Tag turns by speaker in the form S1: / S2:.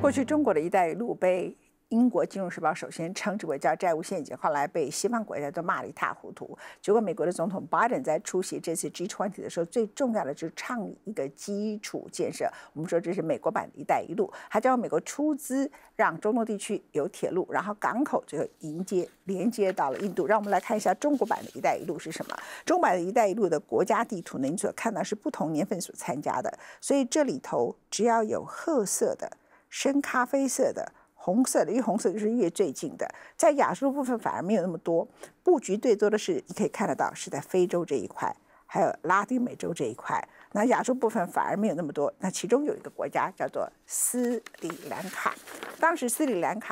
S1: 过去中国的一带一路被英国金融时报首先称之为叫债务陷阱，后来被西方国家都骂得一塌糊涂。结果美国的总统拜 n 在出席这次 G20 的时候，最重要的就是倡议一个基础建设。我们说这是美国版的一带一路，还叫美国出资让中东地区有铁路，然后港口就迎接连接到了印度。让我们来看一下中国版的一带一路是什么？中版的一带一路的国家地图呢？你所看到是不同年份所参加的，所以这里头只要有褐色的。深咖啡色的、红色的，越红色就是越最近的。在亚洲部分反而没有那么多布局，最多的是你可以看得到是在非洲这一块，还有拉丁美洲这一块。那亚洲部分反而没有那么多。那其中有一个国家叫做斯里兰卡，当时斯里兰卡。